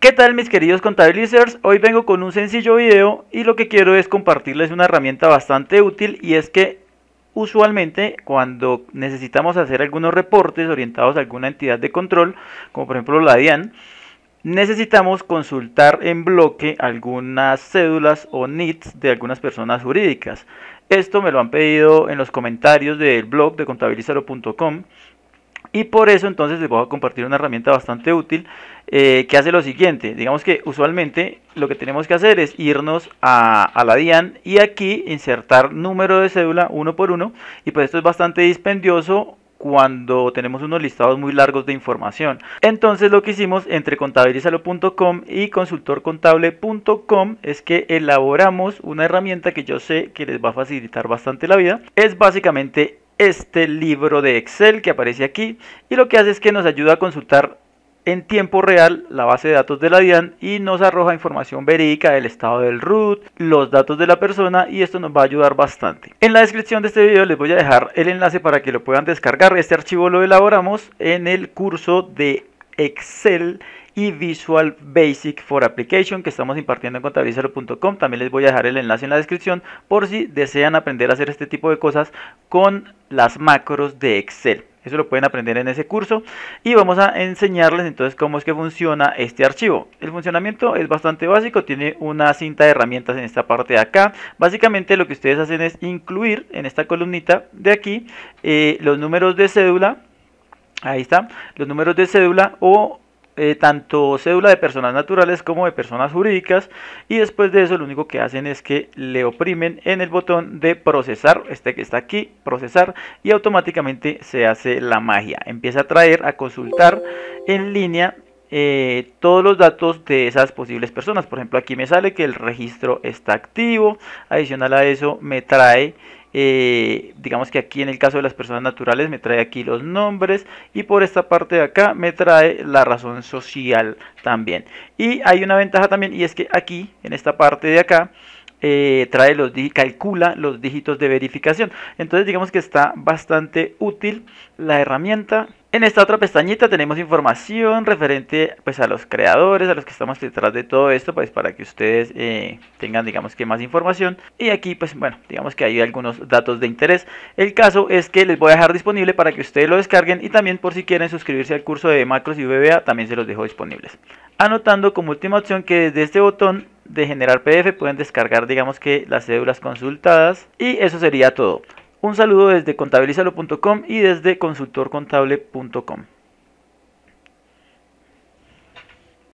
¿Qué tal mis queridos contabilizers? Hoy vengo con un sencillo video y lo que quiero es compartirles una herramienta bastante útil y es que usualmente cuando necesitamos hacer algunos reportes orientados a alguna entidad de control, como por ejemplo la DIAN, necesitamos consultar en bloque algunas cédulas o NITs de algunas personas jurídicas. Esto me lo han pedido en los comentarios del blog de contabilizaro.com y por eso entonces les voy a compartir una herramienta bastante útil eh, que hace lo siguiente. Digamos que usualmente lo que tenemos que hacer es irnos a, a, la DIAN y aquí insertar número de cédula uno por uno. Y pues esto es bastante dispendioso cuando tenemos unos listados muy largos de información. Entonces lo que hicimos entre contabilizalo.com y consultorcontable.com es que elaboramos una herramienta que yo sé que les va a facilitar bastante la vida. Es básicamente este libro de Excel que aparece aquí y lo que hace es que nos ayuda a consultar en tiempo real la base de datos de la DIAN y nos arroja información verídica del estado del root, los datos de la persona y esto nos va a ayudar bastante. En la descripción de este video les voy a dejar el enlace para que lo puedan descargar. Este archivo lo elaboramos en el curso de Excel y Visual Basic for Application que estamos impartiendo en contabilizarlo.com. También les voy a dejar el enlace en la descripción por si desean aprender a hacer este tipo de cosas con las macros de Excel. Eso lo pueden aprender en ese curso y vamos a enseñarles entonces cómo es que funciona este archivo. El funcionamiento es bastante básico, tiene una cinta de herramientas en esta parte de acá. Básicamente lo que ustedes hacen es incluir en esta columnita de aquí eh, los números de cédula, Ahí está, los números de cédula o eh, tanto cédula de personas naturales como de personas jurídicas y después de eso lo único que hacen es que le oprimen en el botón de procesar, este que está aquí, procesar y automáticamente se hace la magia. Empieza a traer, a consultar en línea eh, todos los datos de esas posibles personas. Por ejemplo, aquí me sale que el registro está activo. Adicional a eso me trae, eh, digamos que aquí en el caso de las personas naturales me trae aquí los nombres y por esta parte de acá me trae la razón social también. Y hay una ventaja también y es que aquí, en esta parte de acá, eh, trae los calcula los dígitos de verificación entonces digamos que está bastante útil la herramienta en esta otra pestañita tenemos información referente pues, a los creadores, a los que estamos detrás de todo esto, pues para que ustedes eh, tengan digamos que más información. Y aquí pues bueno, digamos que hay algunos datos de interés. El caso es que les voy a dejar disponible para que ustedes lo descarguen y también por si quieren suscribirse al curso de macros y VBA, también se los dejo disponibles. Anotando como última opción que desde este botón de generar PDF pueden descargar digamos que las cédulas consultadas y eso sería todo. Un saludo desde contabilizalo.com y desde consultorcontable.com.